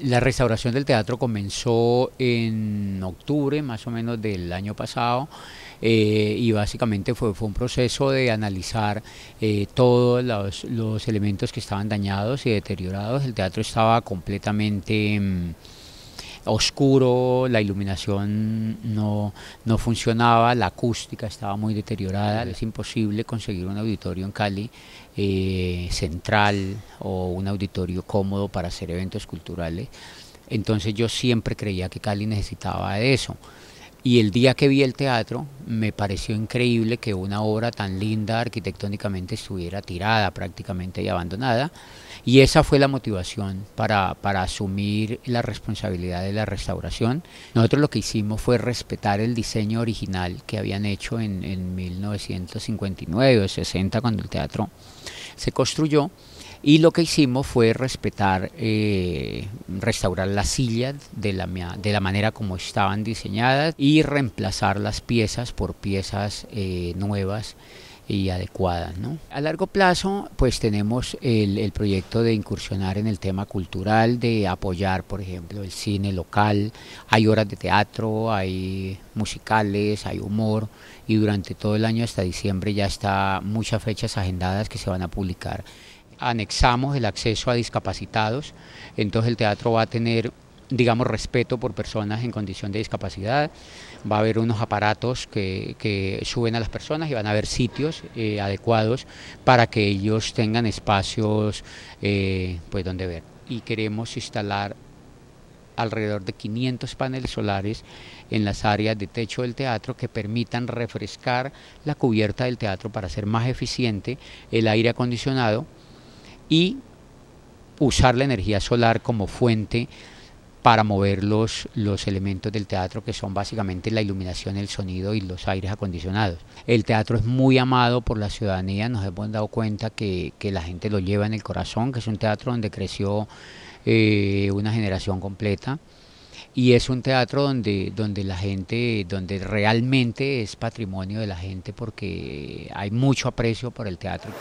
La restauración del teatro comenzó en octubre más o menos del año pasado eh, y básicamente fue, un proceso de analizar eh, todos los, elementos que estaban dañados y deteriorados. El teatro estaba completamente... Mm, oscuro, la iluminación no, funcionaba, la acústica estaba muy deteriorada, es imposible conseguir un auditorio en Cali eh, central o un auditorio cómodo para hacer eventos culturales. Entonces yo siempre creía que Cali necesitaba eso. Y el día que vi el teatro, me pareció increíble que una obra tan linda arquitectónicamente estuviera tirada prácticamente y abandonada. Y esa fue la motivación para, para, asumir la responsabilidad de la restauración. Nosotros lo que hicimos fue respetar el diseño original que habían hecho en, en 1959 o 60 cuando el teatro se construyó y lo que hicimos fue respetar, eh, restaurar las sillas de la, de la manera como estaban diseñadas y reemplazar las piezas por piezas eh, nuevas y adecuadas. A largo plazo, pues tenemos el, proyecto de incursionar en el tema cultural, de apoyar, por ejemplo, el cine local. Hay horas de teatro, hay musicales, hay humor y durante todo el año hasta diciembre ya está muchas fechas agendadas que se van a publicar anexamos el acceso a discapacitados, entonces el teatro va a tener digamos, respeto por personas en condición de discapacidad. Va a haber unos aparatos que, suben a las personas y van a haber sitios eh, adecuados para que ellos tengan espacios eh, pues donde ver. Y queremos instalar alrededor de 500 paneles solares en las áreas de techo del teatro que permitan refrescar la cubierta del teatro para hacer más eficiente el aire acondicionado y usar la energía solar como fuente para mover los, los, elementos del teatro que son básicamente la iluminación, el sonido y los aires acondicionados. El teatro es muy amado por la ciudadanía, nos hemos dado cuenta que, la gente lo lleva en el corazón, que es un teatro donde creció eh, una generación completa y es un teatro donde, donde la gente, donde realmente es patrimonio de la gente porque hay mucho aprecio por el teatro.